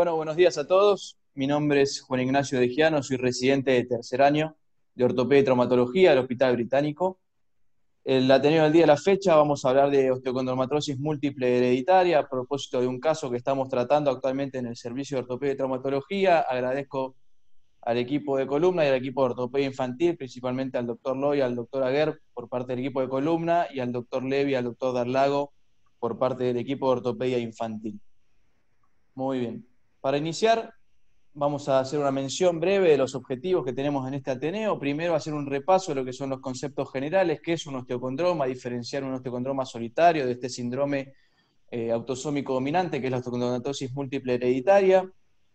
Bueno, buenos días a todos. Mi nombre es Juan Ignacio De Giano, soy residente de tercer año de Ortopedia y Traumatología del Hospital Británico. El Ateneo del día de la fecha vamos a hablar de osteocondromatrosis múltiple hereditaria a propósito de un caso que estamos tratando actualmente en el servicio de ortopedia y traumatología. Agradezco al equipo de columna y al equipo de ortopedia infantil, principalmente al doctor Loy, al doctor Aguer por parte del equipo de columna y al doctor Levy, al doctor Darlago por parte del equipo de ortopedia infantil. Muy bien. Para iniciar, vamos a hacer una mención breve de los objetivos que tenemos en este Ateneo. Primero, hacer un repaso de lo que son los conceptos generales, qué es un osteocondroma, diferenciar un osteocondroma solitario de este síndrome eh, autosómico dominante, que es la osteocondromatosis múltiple hereditaria,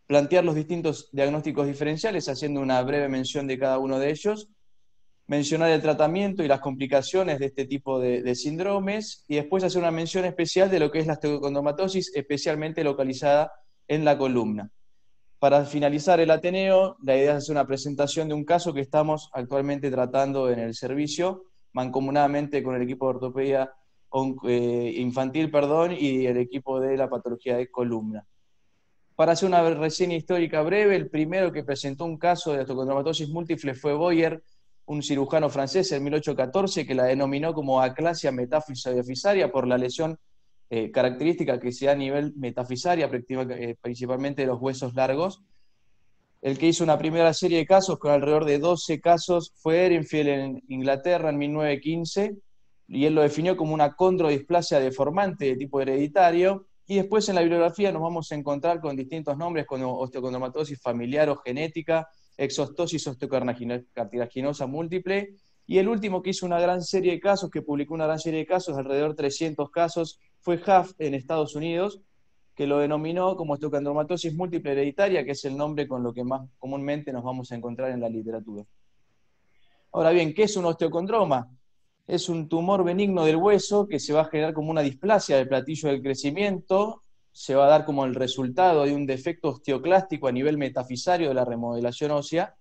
plantear los distintos diagnósticos diferenciales, haciendo una breve mención de cada uno de ellos, mencionar el tratamiento y las complicaciones de este tipo de, de síndromes, y después hacer una mención especial de lo que es la osteocondromatosis, especialmente localizada en la columna. Para finalizar el Ateneo, la idea es hacer una presentación de un caso que estamos actualmente tratando en el servicio, mancomunadamente con el equipo de ortopedia eh, infantil perdón, y el equipo de la patología de columna. Para hacer una reseña histórica breve, el primero que presentó un caso de osteocondromatosis múltiple fue Boyer, un cirujano francés en 1814 que la denominó como aclasia metáfisaria por la lesión eh, característica que sea a nivel metafisaria, eh, principalmente de los huesos largos. El que hizo una primera serie de casos con alrededor de 12 casos fue Ehrenfield en Inglaterra en 1915 y él lo definió como una condrodisplasia deformante de tipo hereditario. Y después en la bibliografía nos vamos a encontrar con distintos nombres, como osteocondromatosis familiar o genética, exostosis osteocartilaginosa múltiple. Y el último que hizo una gran serie de casos, que publicó una gran serie de casos, alrededor de 300 casos, fue Huff en Estados Unidos, que lo denominó como osteocondromatosis múltiple hereditaria, que es el nombre con lo que más comúnmente nos vamos a encontrar en la literatura. Ahora bien, ¿qué es un osteocondroma? Es un tumor benigno del hueso que se va a generar como una displasia del platillo del crecimiento, se va a dar como el resultado de un defecto osteoclástico a nivel metafisario de la remodelación ósea,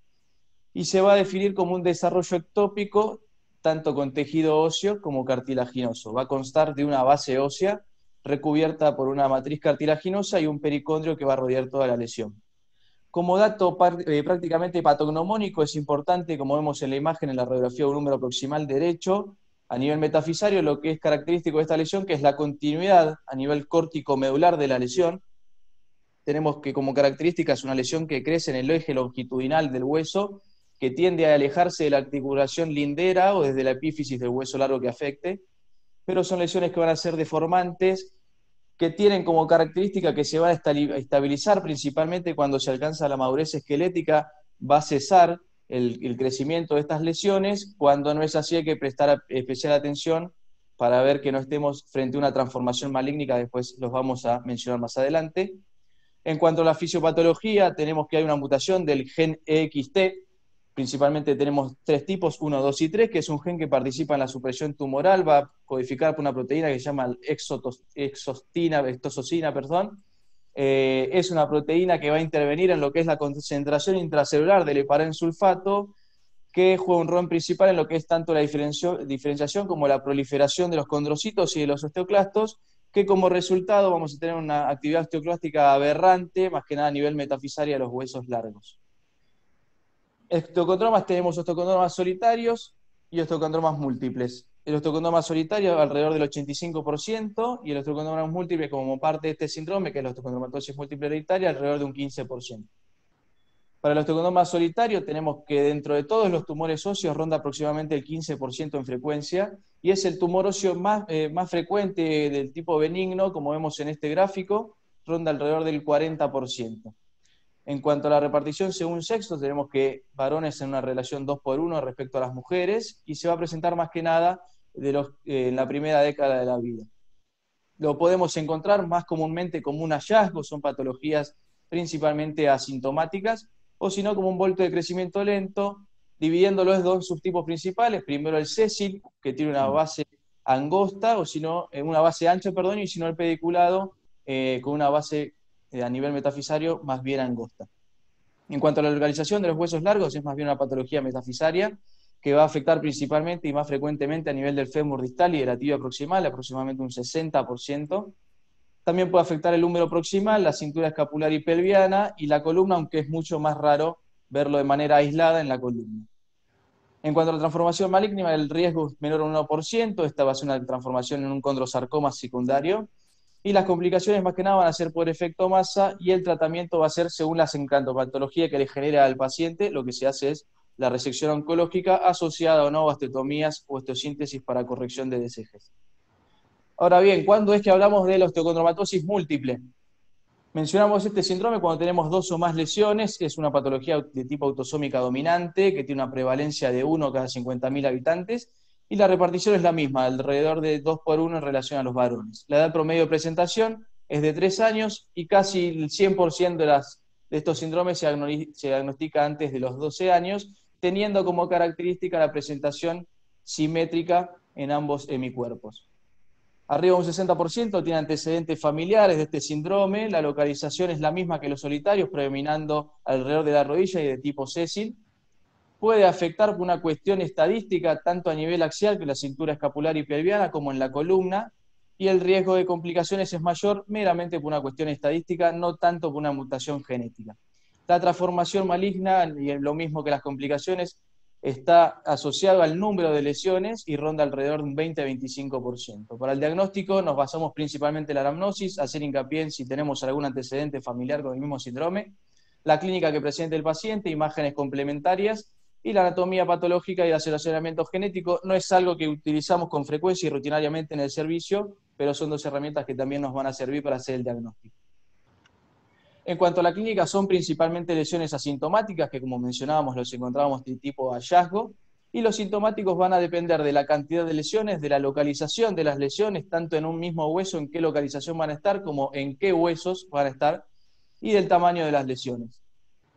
y se va a definir como un desarrollo ectópico tanto con tejido óseo como cartilaginoso. Va a constar de una base ósea recubierta por una matriz cartilaginosa y un pericondrio que va a rodear toda la lesión. Como dato eh, prácticamente patognomónico, es importante, como vemos en la imagen, en la radiografía un número proximal derecho, a nivel metafisario, lo que es característico de esta lesión, que es la continuidad a nivel córtico medular de la lesión. Tenemos que como característica es una lesión que crece en el eje longitudinal del hueso que tiende a alejarse de la articulación lindera o desde la epífisis del hueso largo que afecte, pero son lesiones que van a ser deformantes, que tienen como característica que se va a estabilizar principalmente cuando se alcanza la madurez esquelética, va a cesar el, el crecimiento de estas lesiones, cuando no es así hay que prestar especial atención para ver que no estemos frente a una transformación maligna, después los vamos a mencionar más adelante. En cuanto a la fisiopatología, tenemos que hay una mutación del gen EXT, Principalmente tenemos tres tipos, 1, 2 y 3, que es un gen que participa en la supresión tumoral, va a codificar por una proteína que se llama exostina, perdón. Eh, es una proteína que va a intervenir en lo que es la concentración intracelular del heparensulfato, sulfato, que juega un rol principal en lo que es tanto la diferenciación como la proliferación de los condrocitos y de los osteoclastos, que como resultado vamos a tener una actividad osteoclástica aberrante, más que nada a nivel metafisaria de los huesos largos. Estocondromas tenemos osteocondromas solitarios y estocondromas múltiples. El osteocondroma solitario alrededor del 85% y el osteocondroma múltiple como parte de este síndrome, que es la estocondromatosis múltiple hereditaria, alrededor de un 15%. Para el osteocondroma solitario tenemos que dentro de todos los tumores óseos ronda aproximadamente el 15% en frecuencia y es el tumor óseo más, eh, más frecuente del tipo benigno, como vemos en este gráfico, ronda alrededor del 40%. En cuanto a la repartición según sexo, tenemos que varones en una relación 2 por 1 respecto a las mujeres y se va a presentar más que nada eh, en la primera década de la vida. Lo podemos encontrar más comúnmente como un hallazgo, son patologías principalmente asintomáticas, o si no como un volto de crecimiento lento, dividiéndolo en dos subtipos principales. Primero el sésil, que tiene una mm. base angosta, o si no, eh, una base ancha, perdón, y si no el pediculado, eh, con una base eh, a nivel metafisario más bien angosta. En cuanto a la localización de los huesos largos, es más bien una patología metafisaria que va a afectar principalmente y más frecuentemente a nivel del fémur distal y de la tibia proximal, aproximadamente un 60%. También puede afectar el húmero proximal, la cintura escapular y pelviana y la columna, aunque es mucho más raro verlo de manera aislada en la columna. En cuanto a la transformación maligna, el riesgo es menor a un 1%, esta va a ser una transformación en un condrosarcoma secundario, y las complicaciones más que nada van a ser por efecto masa y el tratamiento va a ser según la encantopatología que le genera al paciente, lo que se hace es la resección oncológica asociada o no a osteotomías o osteosíntesis para corrección de desejes. Ahora bien, ¿cuándo es que hablamos de la osteocondromatosis múltiple? Mencionamos este síndrome cuando tenemos dos o más lesiones, es una patología de tipo autosómica dominante que tiene una prevalencia de 1 cada 50.000 habitantes y la repartición es la misma, alrededor de 2 por 1 en relación a los varones. La edad promedio de presentación es de 3 años y casi el 100% de, las, de estos síndromes se, diagnostica antes de los 12 años, teniendo como característica la presentación simétrica en ambos hemicuerpos. Arriba un 60% tiene antecedentes familiares de este síndrome, la localización es la misma que los solitarios, predominando alrededor de la rodilla y de tipo sésil, puede afectar por una cuestión estadística tanto a nivel axial, que la cintura escapular y pelviana, como en la columna, y el riesgo de complicaciones es mayor meramente por una cuestión estadística, no tanto por una mutación genética. La transformación maligna, y lo mismo que las complicaciones, está asociado al número de lesiones y ronda alrededor de un 20-25%. Para el diagnóstico nos basamos principalmente en la anamnosis, hacer hincapié en si tenemos algún antecedente familiar con el mismo síndrome, la clínica que presente el paciente, imágenes complementarias y la anatomía patológica y el asesoramiento genético no es algo que utilizamos con frecuencia y rutinariamente en el servicio, pero son dos herramientas que también nos van a servir para hacer el diagnóstico. En cuanto a la clínica, son principalmente lesiones asintomáticas, que como mencionábamos los encontrábamos de tipo hallazgo, y los sintomáticos van a depender de la cantidad de lesiones, de la localización de las lesiones, tanto en un mismo hueso, en qué localización van a estar, como en qué huesos van a estar, y del tamaño de las lesiones.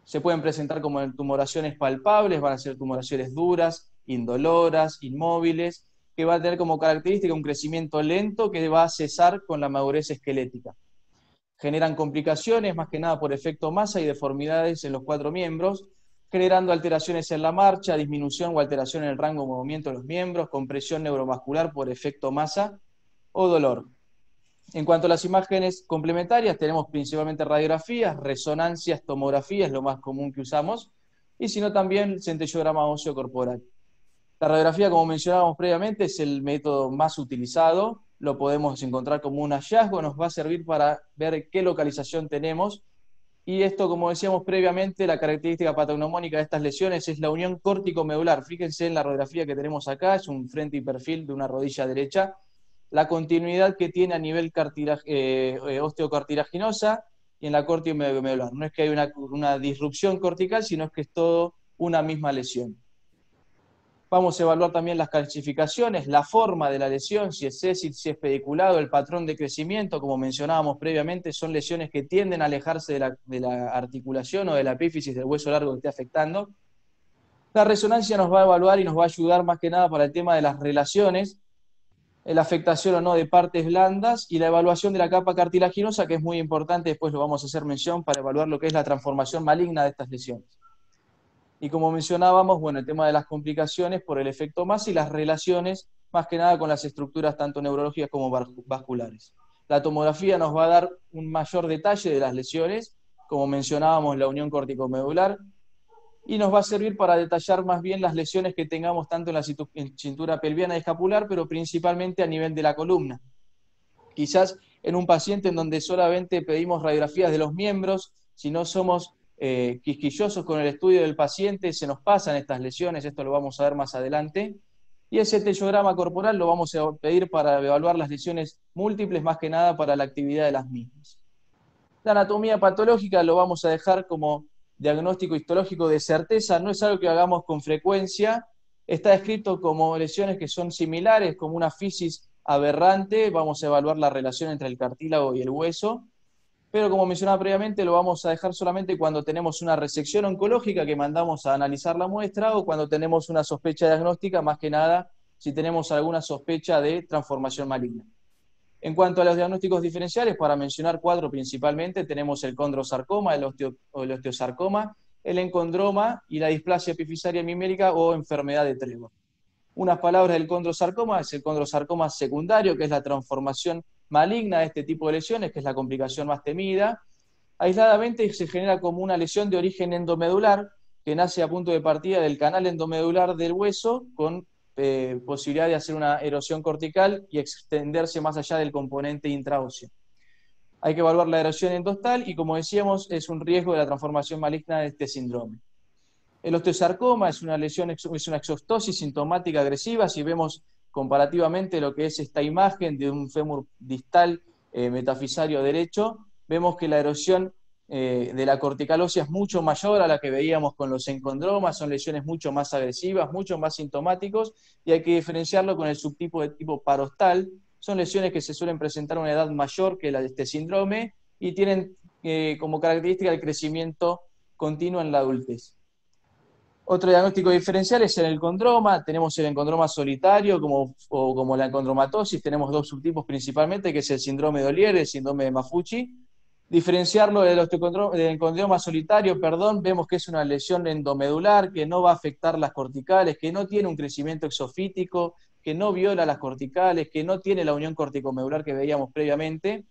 Se pueden presentar como tumoraciones palpables, van a ser tumoraciones duras, indoloras, inmóviles, que va a tener como característica un crecimiento lento que va a cesar con la madurez esquelética. Generan complicaciones, más que nada por efecto masa y deformidades en los cuatro miembros, generando alteraciones en la marcha, disminución o alteración en el rango de movimiento de los miembros, compresión neuromuscular por efecto masa o dolor. En cuanto a las imágenes complementarias, tenemos principalmente radiografías, resonancias, tomografías, lo más común que usamos, y sino también centellograma óseo corporal. La radiografía, como mencionábamos previamente, es el método más utilizado, lo podemos encontrar como un hallazgo, nos va a servir para ver qué localización tenemos. Y esto, como decíamos previamente, la característica patognomónica de estas lesiones es la unión córtico-medular. Fíjense en la radiografía que tenemos acá, es un frente y perfil de una rodilla derecha la continuidad que tiene a nivel eh, eh, osteocartilaginosa y en la corte medular. No es que haya una, disrupción cortical, sino que es todo una misma lesión. Vamos a evaluar también las calcificaciones, la forma de la lesión, si es si es pediculado, el patrón de crecimiento, como mencionábamos previamente, son lesiones que tienden a alejarse de la, de la articulación o de la epífisis del hueso largo que esté afectando. La resonancia nos va a evaluar y nos va a ayudar más que nada para el tema de las relaciones, eh, la afectación o no de partes blandas y la evaluación de la capa cartilaginosa, que es muy importante, después lo vamos a hacer mención para evaluar lo que es la transformación maligna de estas lesiones. Y como mencionábamos, bueno, el tema de las complicaciones por el efecto más y las relaciones, más que nada con las estructuras tanto neurológicas como vasculares. La tomografía nos va a dar un mayor detalle de las lesiones, como mencionábamos, la unión corticomedular, y nos va a servir para detallar más bien las lesiones que tengamos tanto en la cintura pelviana y escapular, pero principalmente a nivel de la columna. Quizás en un paciente en donde solamente pedimos radiografías de los miembros, si no somos eh, quisquillosos con el estudio del paciente, se nos pasan estas lesiones, esto lo vamos a ver más adelante. Y ese tellograma corporal lo vamos a pedir para evaluar las lesiones múltiples, más que nada para la actividad de las mismas. La anatomía patológica lo vamos a dejar como diagnóstico histológico de certeza, no es algo que hagamos con frecuencia, está descrito como lesiones que son similares, como una fisis aberrante, vamos a evaluar la relación entre el cartílago y el hueso, pero como mencionaba previamente, lo vamos a dejar solamente cuando tenemos una resección oncológica que mandamos a analizar la muestra o cuando tenemos una sospecha diagnóstica, más que nada si tenemos alguna sospecha de transformación maligna. En cuanto a los diagnósticos diferenciales, para mencionar cuatro principalmente, tenemos el condrosarcoma, el, el osteosarcoma, el encondroma y la displasia epifisaria mimérica o enfermedad de Trevor. Unas palabras del condrosarcoma es el condrosarcoma secundario, que es la transformación maligna de este tipo de lesiones, que es la complicación más temida. Aisladamente se genera como una lesión de origen endomedular, que nace a punto de partida del canal endomedular del hueso con eh, posibilidad de hacer una erosión cortical y extenderse más allá del componente intraóseo. Hay que evaluar la erosión endostal y, como decíamos, es un riesgo de la transformación maligna de este síndrome. El osteosarcoma es una lesión, es una exostosis sintomática agresiva. Si vemos comparativamente lo que es esta imagen de un fémur distal eh, metafisario derecho, vemos que la erosión eh, de la corticalosis es mucho mayor a la que veíamos con los encondromas, son lesiones mucho más agresivas, mucho más sintomáticos, y hay que diferenciarlo con el subtipo de tipo parostal, son lesiones que se suelen presentar a una edad mayor que la de este síndrome y tienen eh, como característica el crecimiento continuo en la adultez. Otro diagnóstico diferencial es el encondroma. Tenemos el encondroma solitario como, o como la encondromatosis. Tenemos dos subtipos principalmente, que es el síndrome de Olier, el síndrome de Mafuchi. Diferenciarlo del osteocondroma solitario, perdón, vemos que es una lesión endomedular, que no va a afectar las corticales, que no tiene un crecimiento exofítico, que no viola las corticales, que no tiene la unión corticomedular que veíamos previamente,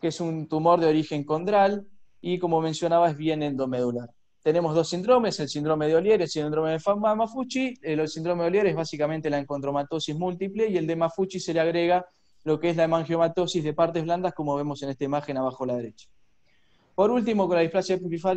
que es un tumor de origen condral y como mencionaba es bien endomedular. Tenemos dos síndromes, el síndrome de Olier, el síndrome de Mafuchi. El síndrome de Olier es básicamente la encontromatosis múltiple y el de Mafuchi se le agrega lo que es la hemangiomatosis de partes blandas, como vemos en esta imagen abajo a la derecha. Por último, con la displasia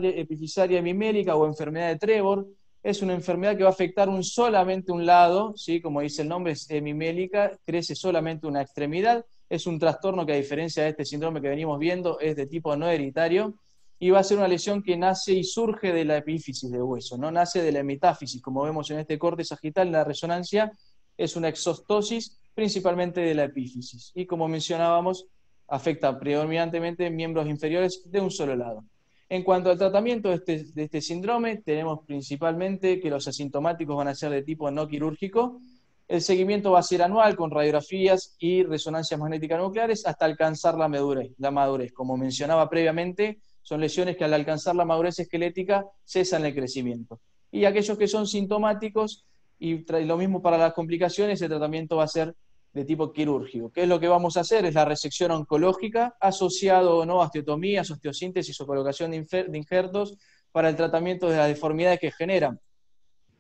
epifisaria mimérica o enfermedad de Trevor, es una enfermedad que va a afectar un, solamente un lado, ¿sí? como dice el nombre, es hemimélica, eh, crece solamente una extremidad, es un trastorno que a diferencia de este síndrome que venimos viendo es de tipo no hereditario y va a ser una lesión que nace y surge de la epífisis de hueso, no nace de la metáfisis, como vemos en este corte sagital la resonancia, es una exostosis principalmente de la epífisis y, como mencionábamos, afecta predominantemente miembros inferiores de un solo lado. En cuanto al tratamiento este, de este, síndrome, tenemos principalmente que los asintomáticos van a ser de tipo no quirúrgico. El seguimiento va a ser anual con radiografías y resonancias magnéticas nucleares hasta alcanzar la madurez. La madurez. Como mencionaba previamente, son lesiones que al alcanzar la madurez esquelética cesan el crecimiento. Y aquellos que son sintomáticos y lo mismo para las complicaciones, el tratamiento va a ser de tipo quirúrgico. ¿Qué es lo que vamos a hacer? Es la resección oncológica asociado o no a osteotomías, osteosíntesis o colocación de, injertos para el tratamiento de las deformidades que generan.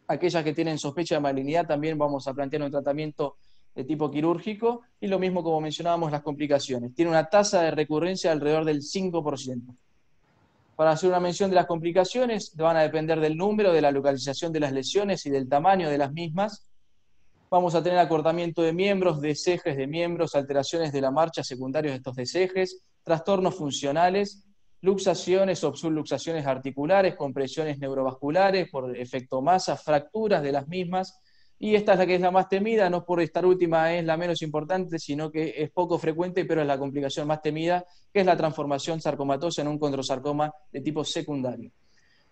Aquellas que tienen sospecha de malignidad también vamos a plantear un tratamiento de tipo quirúrgico y lo mismo como mencionábamos las complicaciones. Tiene una tasa de recurrencia alrededor del 5%. Para hacer una mención de las complicaciones, van a depender del número, de la localización de las lesiones y del tamaño de las mismas. Vamos a tener acortamiento de miembros, desejes de miembros, alteraciones de la marcha secundarios de estos desejes, trastornos funcionales, luxaciones, o subluxaciones articulares, compresiones neurovasculares por efecto masa, fracturas de las mismas, y esta es la que es la más temida, no por estar última es la menos importante, sino que es poco frecuente, pero es la complicación más temida, que es la transformación sarcomatosa en un condrosarcoma de tipo secundario.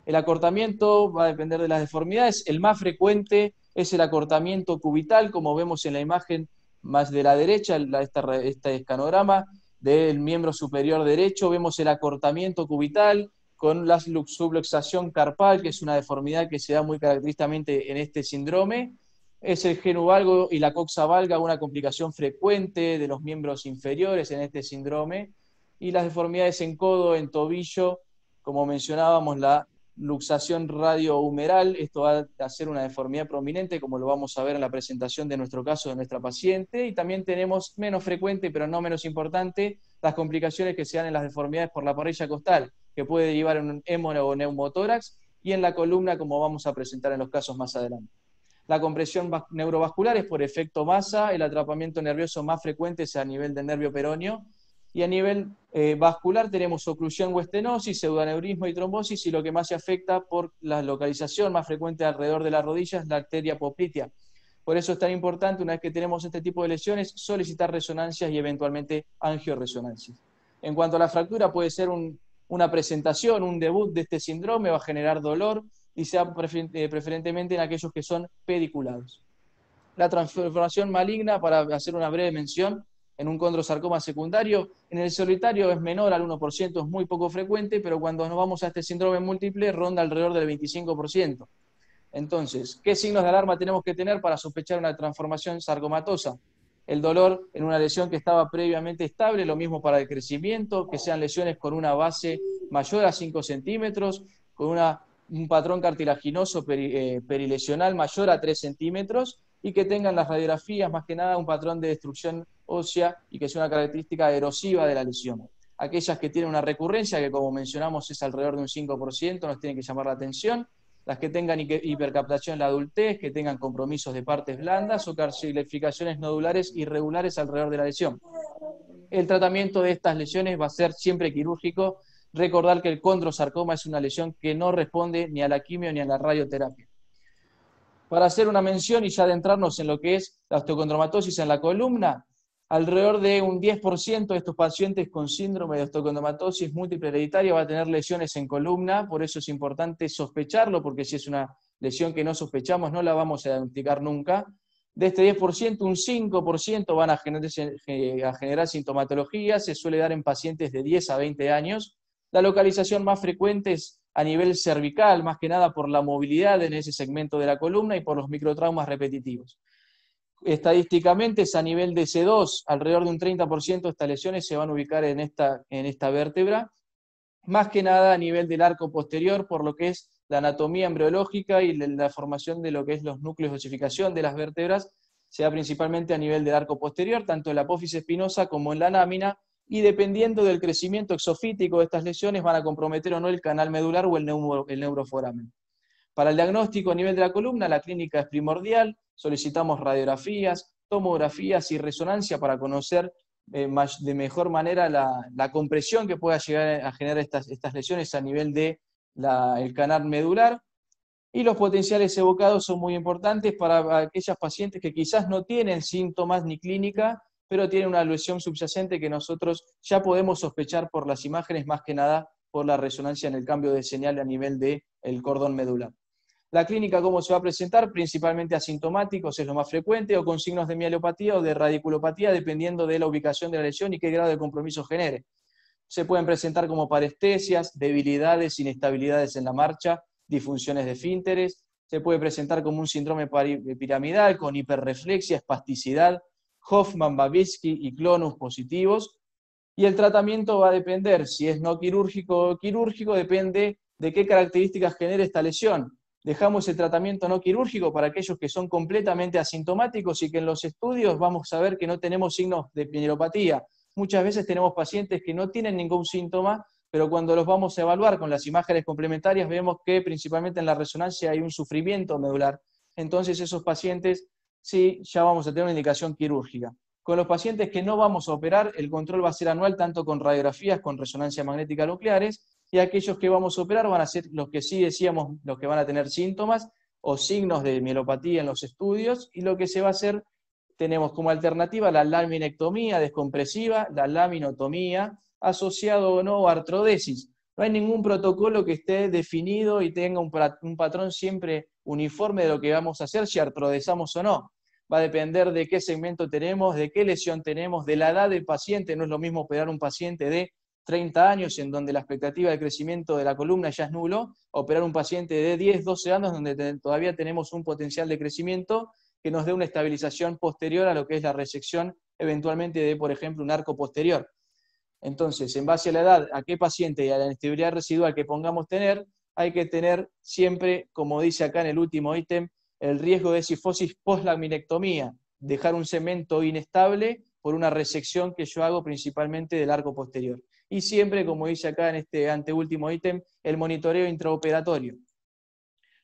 El acortamiento va a depender de las deformidades. El más frecuente es el acortamiento cubital, como vemos en la imagen más de la derecha, este escanograma del miembro superior derecho, vemos el acortamiento cubital con la subluxación carpal, que es una deformidad que se da muy característicamente en este síndrome, es el genu valgo y la coxa valga una complicación frecuente de los miembros inferiores en este síndrome y las deformidades en codo, en tobillo, como mencionábamos, la luxación radiohumeral, esto va a ser una deformidad prominente, como lo vamos a ver en la presentación de nuestro caso de nuestra paciente, y también tenemos menos frecuente, pero no menos importante, las complicaciones que se dan en las deformidades por la parrilla costal, que puede derivar en un hemorragia o neumotórax, y en la columna, como vamos a presentar en los casos más adelante la compresión neurovascular es por efecto masa, el atrapamiento nervioso más frecuente es a nivel del nervio peroneo, y a nivel eh, vascular tenemos oclusión o estenosis, pseudoneurismo y trombosis, y lo que más se afecta por la localización más frecuente alrededor de la rodilla es la arteria poplitea. Por eso es tan importante, una vez que tenemos este tipo de lesiones, solicitar resonancias y eventualmente angioresonancias. En cuanto a la fractura, puede ser una presentación, un debut de este síndrome, va a generar dolor, y sea eh, preferentemente en aquellos que son pediculados. La transformación maligna, para hacer una breve mención, en un condrosarcoma secundario, en el solitario es menor al 1%, es muy poco frecuente, pero cuando nos vamos a este síndrome múltiple ronda alrededor del 25%. Entonces, ¿qué signos de alarma tenemos que tener para sospechar una transformación sarcomatosa? El dolor en una lesión que estaba previamente estable, lo mismo para el crecimiento, que sean lesiones con una base mayor a 5 centímetros, con una un patrón cartilaginoso eh, perilesional mayor a 3 centímetros y que tengan las radiografías, más que nada, un patrón de destrucción ósea y que sea una característica erosiva de la lesión. Aquellas que tienen una recurrencia, que como mencionamos es alrededor de un 5%, nos tienen que llamar la atención. Las que tengan hipercaptación en la adultez, que tengan compromisos de partes blandas o calcificaciones nodulares irregulares alrededor de la lesión. El tratamiento de estas lesiones va a ser siempre quirúrgico Recordar que el condrosarcoma es una lesión que no responde ni a la quimio ni a la radioterapia. Para hacer una mención y ya adentrarnos en lo que es la osteocondromatosis en la columna, alrededor de un 10% de estos pacientes con síndrome de osteocondromatosis múltiple hereditaria va a tener lesiones en columna, por eso es importante sospecharlo, porque si es una lesión que no sospechamos no la vamos a diagnosticar nunca. De este 10%, un 5% van a generar, eh, a generar sintomatología, se suele dar en pacientes de 10 a 20 años, la localización más frecuente es a nivel cervical, más que nada por la movilidad en ese segmento de la columna y por los microtraumas repetitivos. Estadísticamente es a nivel de C2, alrededor de un 30% de estas lesiones se van a ubicar en esta, en esta vértebra, más que nada a nivel del arco posterior, por lo que es la anatomía embriológica y la formación de lo que es los núcleos de osificación de las vértebras, sea principalmente a nivel del arco posterior, tanto en la apófisis espinosa como en la lámina, y dependiendo del crecimiento exofítico de estas lesiones van a comprometer o no el canal medular o el, neuroforamen. Para el diagnóstico a nivel de la columna, la clínica es primordial, solicitamos radiografías, tomografías y resonancia para conocer eh, de mejor manera la, compresión que pueda llegar a generar estas, lesiones a nivel del canal medular. Y los potenciales evocados son muy importantes para aquellas pacientes que quizás no tienen síntomas ni clínica, pero tiene una lesión subyacente que nosotros ya podemos sospechar por las imágenes, más que nada por la resonancia en el cambio de señal a nivel del cordón medular. La clínica, ¿cómo se va a presentar? Principalmente asintomáticos, es lo más frecuente, o con signos de mielopatía o de radiculopatía, dependiendo de la ubicación de la lesión y qué grado de compromiso genere. Se pueden presentar como parestesias, debilidades, inestabilidades en la marcha, disfunciones de fínteres, Se puede presentar como un síndrome piramidal, con hiperreflexia, espasticidad, Hoffman, Babitsky y Clonus positivos. Y el tratamiento va a depender, si es no quirúrgico o quirúrgico, depende de qué características genera esta lesión. Dejamos el tratamiento no quirúrgico para aquellos que son completamente asintomáticos y que en los estudios vamos a ver que no tenemos signos de pineropatía. Muchas veces tenemos pacientes que no tienen ningún síntoma, pero cuando los vamos a evaluar con las imágenes complementarias vemos que principalmente en la resonancia hay un sufrimiento medular. Entonces esos pacientes sí, ya vamos a tener una indicación quirúrgica. Con los pacientes que no vamos a operar, el control va a ser anual tanto con radiografías, con resonancia magnética nucleares, y aquellos que vamos a operar van a ser los que sí decíamos, los que van a tener síntomas o signos de mielopatía en los estudios, y lo que se va a hacer, tenemos como alternativa la laminectomía descompresiva, la laminotomía, asociado o no a artrodesis. No hay ningún protocolo que esté definido y tenga un, patrón siempre uniforme de lo que vamos a hacer, si artrodesamos o no. Va a depender de qué segmento tenemos, de qué lesión tenemos, de la edad del paciente. No es lo mismo operar un paciente de 30 años en donde la expectativa de crecimiento de la columna ya es nulo, operar un paciente de 10, 12 años donde todavía tenemos un potencial de crecimiento que nos dé una estabilización posterior a lo que es la resección eventualmente de, por ejemplo, un arco posterior. Entonces, en base a la edad, a qué paciente y a la inestabilidad residual que pongamos tener, hay que tener siempre, como dice acá en el último ítem, el riesgo de sifosis post-laminectomía, dejar un cemento inestable por una resección que yo hago principalmente del arco posterior. Y siempre, como dice acá en este anteúltimo ítem, el monitoreo intraoperatorio.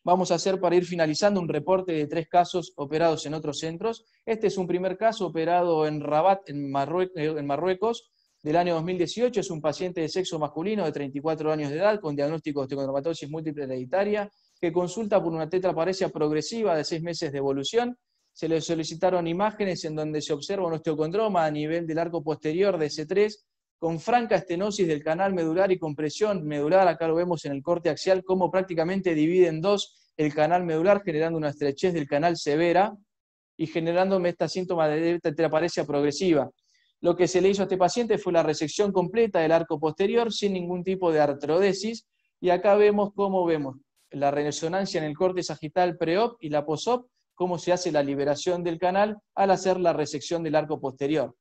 Vamos a hacer para ir finalizando un reporte de tres casos operados en otros centros. Este es un primer caso operado en Rabat, en, Marruecos, del año 2018 es un paciente de sexo masculino de 34 años de edad con diagnóstico de osteocondromatosis múltiple hereditaria que consulta por una tetraparesia progresiva de 6 meses de evolución. Se le solicitaron imágenes en donde se observa un osteocondroma a nivel del arco posterior de C3 con franca estenosis del canal medular y compresión medular. Acá lo vemos en el corte axial, como prácticamente divide en dos el canal medular, generando una estrechez del canal severa y generando esta síntoma de tetraparesia progresiva. Lo que se le hizo a este paciente fue la resección completa del arco posterior sin ningún tipo de artrodesis. Y acá vemos cómo vemos la resonancia en el corte sagital preop y la posop, cómo se hace la liberación del canal al hacer la resección del arco posterior.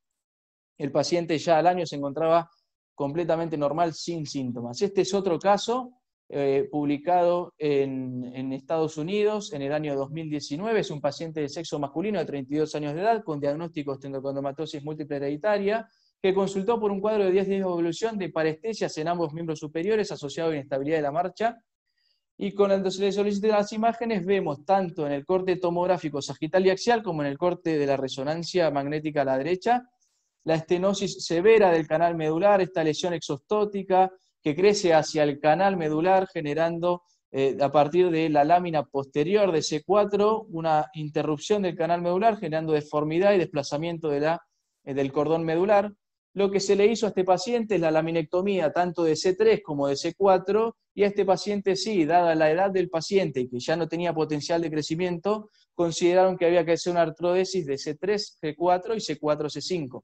El paciente ya al año se encontraba completamente normal sin síntomas. Este es otro caso eh, publicado en, Estados Unidos en el año 2019. Es un paciente de sexo masculino de 32 años de edad con diagnóstico de endocondomatosis múltiple hereditaria que consultó por un cuadro de 10 días de evolución de parestesias en ambos miembros superiores asociado a inestabilidad de la marcha. Y con se le de las imágenes vemos tanto en el corte tomográfico sagital y axial como en el corte de la resonancia magnética a la derecha la estenosis severa del canal medular, esta lesión exostótica, que crece hacia el canal medular generando eh, a partir de la lámina posterior de C4 una interrupción del canal medular generando deformidad y desplazamiento de eh, del cordón medular. Lo que se le hizo a este paciente es la laminectomía tanto de C3 como de C4 y a este paciente sí, dada la edad del paciente y que ya no tenía potencial de crecimiento, consideraron que había que hacer una artrodesis de C3, C4 y C4, C5.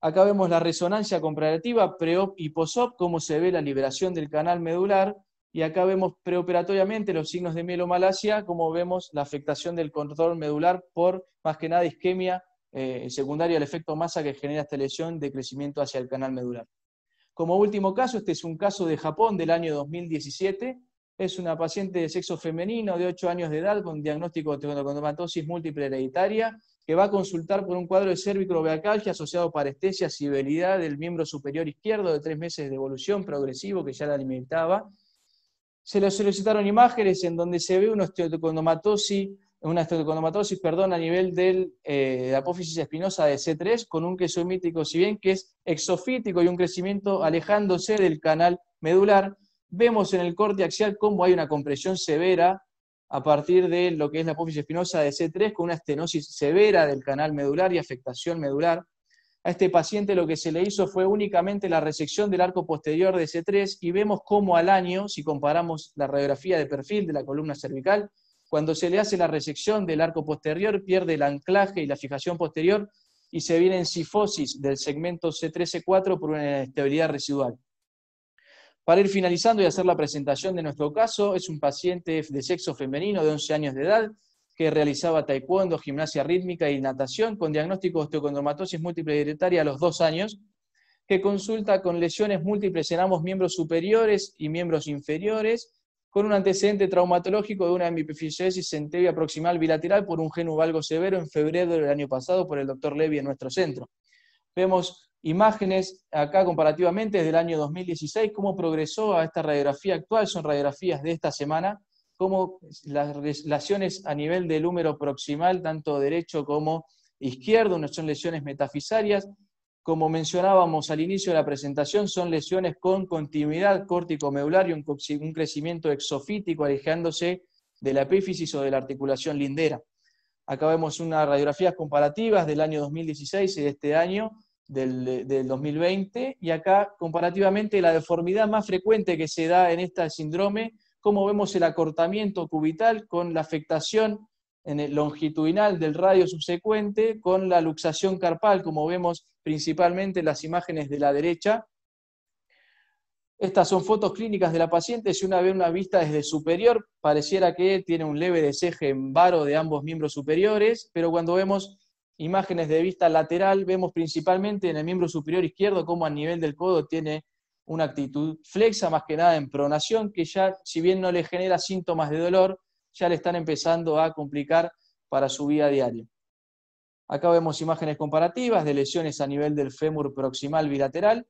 Acá vemos la resonancia comparativa pre-op y posop, cómo se ve la liberación del canal medular, y acá vemos preoperatoriamente los signos de mielomalacia, cómo vemos la afectación del control medular por, más que nada, isquemia eh, secundaria al efecto masa que genera esta lesión de crecimiento hacia el canal medular. Como último caso, este es un caso de Japón del año 2017, es una paciente de sexo femenino de 8 años de edad con diagnóstico de condromatosis múltiple hereditaria que va a consultar por un cuadro de cervicrobeacalgia asociado a parestesia, sibilidad del miembro superior izquierdo de tres meses de evolución progresivo, que ya la alimentaba. Se le solicitaron imágenes en donde se ve una osteocondomatosis, una osteocondomatosis perdón, a nivel del, eh, de apófisis espinosa de C3 con un queso mítico, si bien que es exofítico y un crecimiento alejándose del canal medular. Vemos en el corte axial cómo hay una compresión severa a partir de lo que es la apófisis espinosa de C3 con una estenosis severa del canal medular y afectación medular. A este paciente lo que se le hizo fue únicamente la resección del arco posterior de C3 y vemos cómo al año, si comparamos la radiografía de perfil de la columna cervical, cuando se le hace la resección del arco posterior pierde el anclaje y la fijación posterior y se viene en sifosis del segmento C3-C4 por una inestabilidad residual. Para ir finalizando y hacer la presentación de nuestro caso, es un paciente de sexo femenino de 11 años de edad que realizaba taekwondo, gimnasia rítmica y natación con diagnóstico de osteocondromatosis múltiple hereditaria a los dos años, que consulta con lesiones múltiples en ambos miembros superiores y miembros inferiores, con un antecedente traumatológico de una en tebia proximal bilateral por un valgo severo en febrero del año pasado por el doctor Levy en nuestro centro. Vemos imágenes acá comparativamente desde el año 2016, cómo progresó a esta radiografía actual, son radiografías de esta semana, cómo las relaciones a nivel del húmero proximal, tanto derecho como izquierdo, no son lesiones metafisarias. Como mencionábamos al inicio de la presentación, son lesiones con continuidad córtico-medular y un crecimiento exofítico alejándose de la epífisis o de la articulación lindera. Acá vemos unas radiografías comparativas del año 2016 y de este año, del, 2020 y acá comparativamente la deformidad más frecuente que se da en este síndrome, como vemos el acortamiento cubital con la afectación en el longitudinal del radio subsecuente con la luxación carpal, como vemos principalmente en las imágenes de la derecha. Estas son fotos clínicas de la paciente. Si una ve una vista desde superior, pareciera que tiene un leve deseje en varo de ambos miembros superiores, pero cuando vemos Imágenes de vista lateral, vemos principalmente en el miembro superior izquierdo cómo a nivel del codo tiene una actitud flexa, más que nada en pronación, que ya, si bien no le genera síntomas de dolor, ya le están empezando a complicar para su vida diaria. Acá vemos imágenes comparativas de lesiones a nivel del fémur proximal bilateral.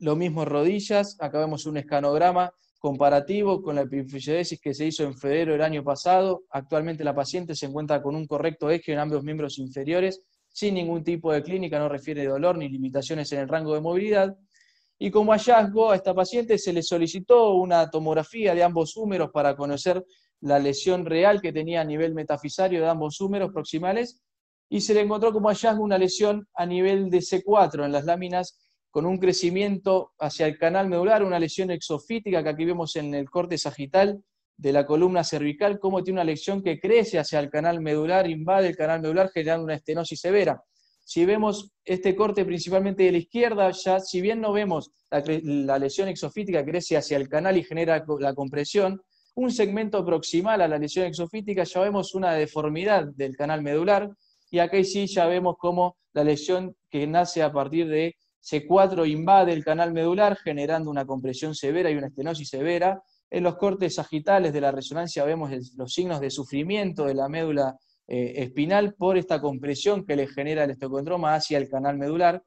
Lo mismo rodillas, acá vemos un escanograma comparativo con la epifisiodesis que se hizo en febrero del año pasado. Actualmente la paciente se encuentra con un correcto eje en ambos miembros inferiores, sin ningún tipo de clínica, no refiere dolor ni limitaciones en el rango de movilidad. Y como hallazgo, a esta paciente se le solicitó una tomografía de ambos húmeros para conocer la lesión real que tenía a nivel metafisario de ambos húmeros proximales y se le encontró como hallazgo una lesión a nivel de C4 en las láminas con un crecimiento hacia el canal medular, una lesión exofítica que aquí vemos en el corte sagital de la columna cervical, cómo tiene una lesión que crece hacia el canal medular, invade el canal medular generando una estenosis severa. Si vemos este corte principalmente de la izquierda, ya si bien no vemos la, lesión exofítica crece hacia el canal y genera la compresión, un segmento proximal a la lesión exofítica ya vemos una deformidad del canal medular y acá sí ya vemos cómo la lesión que nace a partir de C4 invade el canal medular generando una compresión severa y una estenosis severa. En los cortes sagitales de la resonancia vemos los signos de sufrimiento de la médula eh, espinal por esta compresión que le genera el estocondroma hacia el canal medular.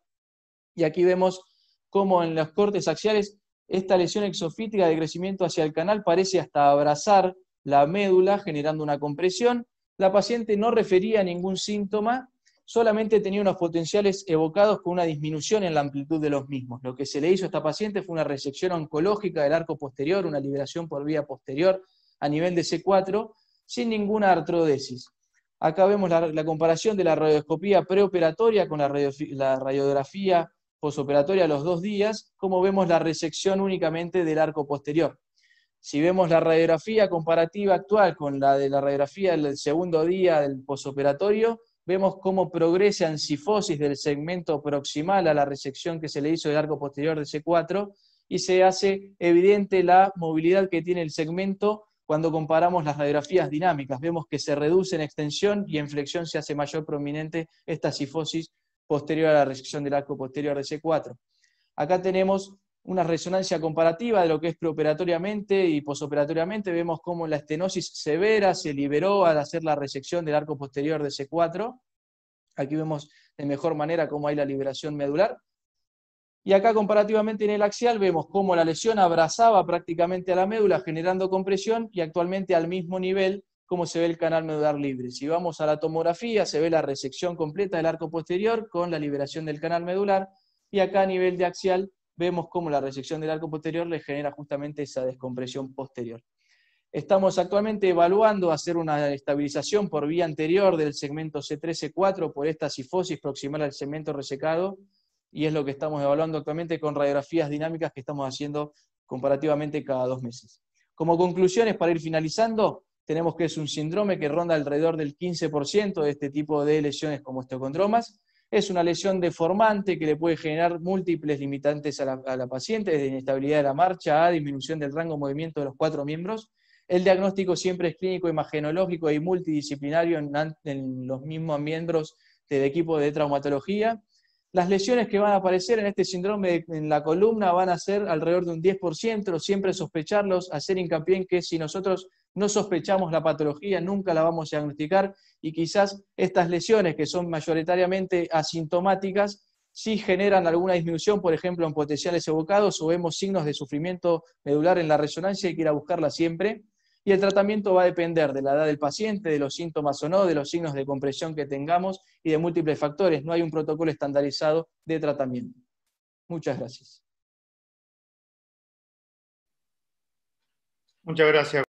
Y aquí vemos cómo en los cortes axiales esta lesión exofítica de crecimiento hacia el canal parece hasta abrazar la médula generando una compresión. La paciente no refería ningún síntoma solamente tenía unos potenciales evocados con una disminución en la amplitud de los mismos. Lo que se le hizo a esta paciente fue una resección oncológica del arco posterior, una liberación por vía posterior a nivel de C4, sin ninguna artrodesis. Acá vemos la, comparación de la radioscopía preoperatoria con la, la radiografía posoperatoria a los dos días, como vemos la resección únicamente del arco posterior. Si vemos la radiografía comparativa actual con la de la radiografía del segundo día del posoperatorio, vemos cómo progresa en sifosis del segmento proximal a la resección que se le hizo del arco posterior de C4 y se hace evidente la movilidad que tiene el segmento cuando comparamos las radiografías dinámicas. Vemos que se reduce en extensión y en flexión se hace mayor prominente esta sifosis posterior a la resección del arco posterior de C4. Acá tenemos una resonancia comparativa de lo que es preoperatoriamente y posoperatoriamente. Vemos cómo la estenosis severa se liberó al hacer la resección del arco posterior de C4. Aquí vemos de mejor manera cómo hay la liberación medular. Y acá comparativamente en el axial vemos cómo la lesión abrazaba prácticamente a la médula generando compresión y actualmente al mismo nivel cómo se ve el canal medular libre. Si vamos a la tomografía se ve la resección completa del arco posterior con la liberación del canal medular y acá a nivel de axial vemos cómo la resección del arco posterior le genera justamente esa descompresión posterior. Estamos actualmente evaluando hacer una estabilización por vía anterior del segmento C3-C4 por esta sifosis proximal al segmento resecado, y es lo que estamos evaluando actualmente con radiografías dinámicas que estamos haciendo comparativamente cada dos meses. Como conclusiones, para ir finalizando, tenemos que es un síndrome que ronda alrededor del 15% de este tipo de lesiones como esteocondromas, es una lesión deformante que le puede generar múltiples limitantes a la, paciente, desde inestabilidad de la marcha a disminución del rango de movimiento de los cuatro miembros. El diagnóstico siempre es clínico, imagenológico y multidisciplinario en, los mismos miembros del equipo de traumatología. Las lesiones que van a aparecer en este síndrome en la columna van a ser alrededor de un 10%, siempre sospecharlos, hacer hincapié en que si nosotros no sospechamos la patología, nunca la vamos a diagnosticar y quizás estas lesiones que son mayoritariamente asintomáticas sí generan alguna disminución, por ejemplo, en potenciales evocados o vemos signos de sufrimiento medular en la resonancia y hay que ir a buscarla siempre. Y el tratamiento va a depender de la edad del paciente, de los síntomas o no, de los signos de compresión que tengamos y de múltiples factores. No hay un protocolo estandarizado de tratamiento. Muchas gracias. Muchas gracias.